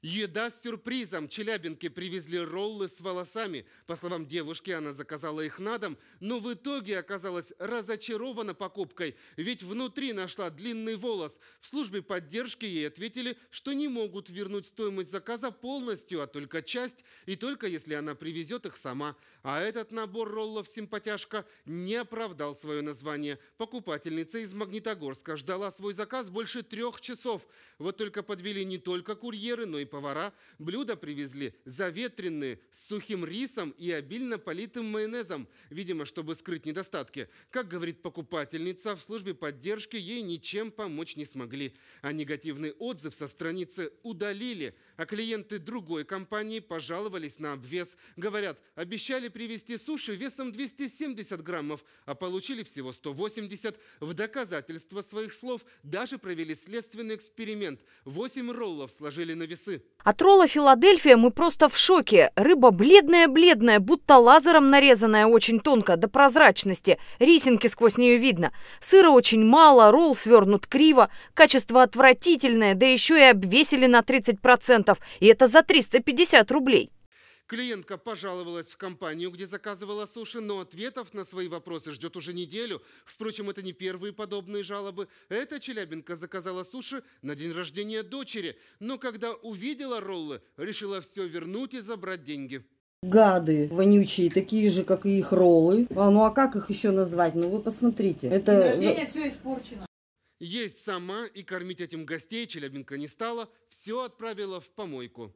Еда с сюрпризом. Челябинки привезли роллы с волосами. По словам девушки, она заказала их на дом, но в итоге оказалась разочарована покупкой, ведь внутри нашла длинный волос. В службе поддержки ей ответили, что не могут вернуть стоимость заказа полностью, а только часть, и только если она привезет их сама. А этот набор роллов «Симпатяшка» не оправдал свое название. Покупательница из Магнитогорска ждала свой заказ больше трех часов. Вот только подвели не только курьеры, но и повара, блюда привезли заветренные, с сухим рисом и обильно политым майонезом, видимо, чтобы скрыть недостатки. Как говорит покупательница, в службе поддержки ей ничем помочь не смогли. А негативный отзыв со страницы удалили, а клиенты другой компании пожаловались на обвес. Говорят, обещали привезти суши весом 270 граммов, а получили всего 180. В доказательство своих слов даже провели следственный эксперимент. 8 роллов сложили на весы, от ролла Филадельфия мы просто в шоке. Рыба бледная-бледная, будто лазером нарезанная очень тонко, до прозрачности. Рисинки сквозь нее видно. Сыра очень мало, ролл свернут криво. Качество отвратительное, да еще и обвесили на 30%. И это за 350 рублей. Клиентка пожаловалась в компанию, где заказывала суши, но ответов на свои вопросы ждет уже неделю. Впрочем, это не первые подобные жалобы. Эта челябинка заказала суши на день рождения дочери, но когда увидела роллы, решила все вернуть и забрать деньги. Гады вонючие, такие же, как и их роллы. А ну а как их еще назвать? Ну вы посмотрите. Это... День рождения все испорчено. Есть сама и кормить этим гостей Челябинка не стала, все отправила в помойку.